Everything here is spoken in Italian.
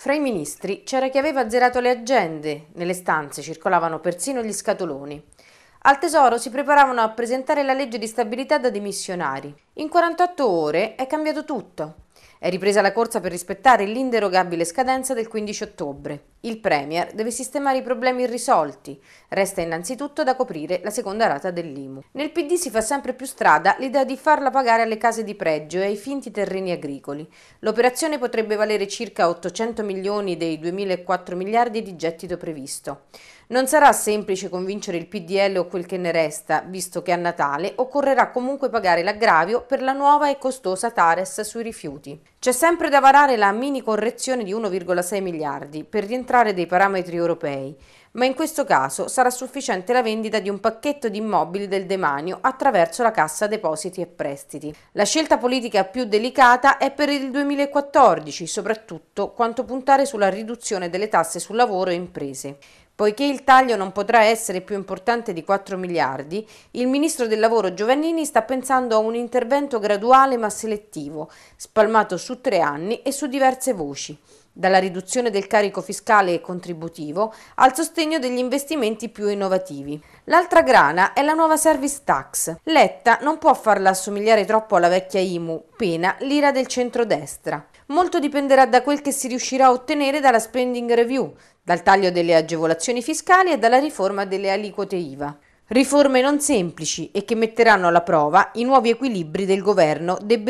Fra i ministri c'era chi aveva azzerato le agende, nelle stanze circolavano persino gli scatoloni. Al tesoro si preparavano a presentare la legge di stabilità da dimissionari. In 48 ore è cambiato tutto. È ripresa la corsa per rispettare l'inderogabile scadenza del 15 ottobre. Il Premier deve sistemare i problemi irrisolti. Resta innanzitutto da coprire la seconda rata dell'IMU. Nel PD si fa sempre più strada l'idea di farla pagare alle case di pregio e ai finti terreni agricoli. L'operazione potrebbe valere circa 800 milioni dei 2.004 miliardi di gettito previsto. Non sarà semplice convincere il PDL o quel che ne resta, visto che a Natale occorrerà comunque pagare l'aggravio per la nuova e costosa Tares sui rifiuti. C'è sempre da varare la mini correzione di 1,6 miliardi per rientrare dei parametri europei, ma in questo caso sarà sufficiente la vendita di un pacchetto di immobili del demanio attraverso la Cassa Depositi e Prestiti. La scelta politica più delicata è per il 2014, soprattutto quanto puntare sulla riduzione delle tasse sul lavoro e imprese. Poiché il taglio non potrà essere più importante di 4 miliardi, il ministro del lavoro Giovannini sta pensando a un intervento graduale ma selettivo, spalmato su tre anni e su diverse voci dalla riduzione del carico fiscale e contributivo al sostegno degli investimenti più innovativi. L'altra grana è la nuova service tax. Letta non può farla assomigliare troppo alla vecchia IMU, pena l'ira del centrodestra. Molto dipenderà da quel che si riuscirà a ottenere dalla spending review, dal taglio delle agevolazioni fiscali e dalla riforma delle aliquote IVA. Riforme non semplici e che metteranno alla prova i nuovi equilibri del governo de